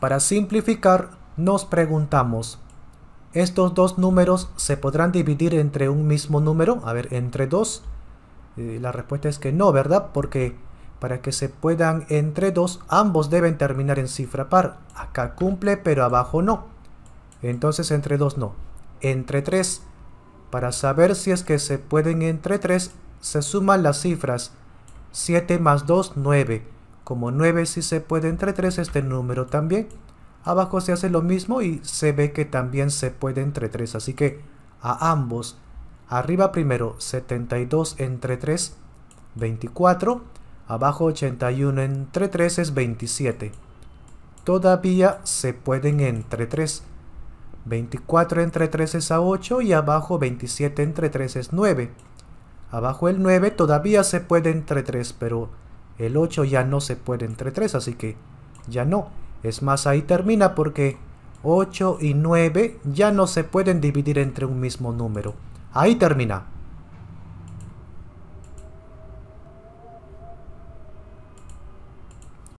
Para simplificar, nos preguntamos, ¿estos dos números se podrán dividir entre un mismo número? A ver, ¿entre dos? Eh, la respuesta es que no, ¿verdad? Porque para que se puedan entre dos, ambos deben terminar en cifra par. Acá cumple, pero abajo no. Entonces entre dos no. Entre tres. Para saber si es que se pueden entre tres, se suman las cifras 7 más 2, 9. Como 9 si se puede entre 3 este número también. Abajo se hace lo mismo y se ve que también se puede entre 3. Así que a ambos. Arriba primero 72 entre 3, 24. Abajo 81 entre 3 es 27. Todavía se pueden entre 3. 24 entre 3 es a 8 y abajo 27 entre 3 es 9. Abajo el 9 todavía se puede entre 3, pero el 8 ya no se puede entre 3, así que ya no. Es más, ahí termina porque 8 y 9 ya no se pueden dividir entre un mismo número. Ahí termina.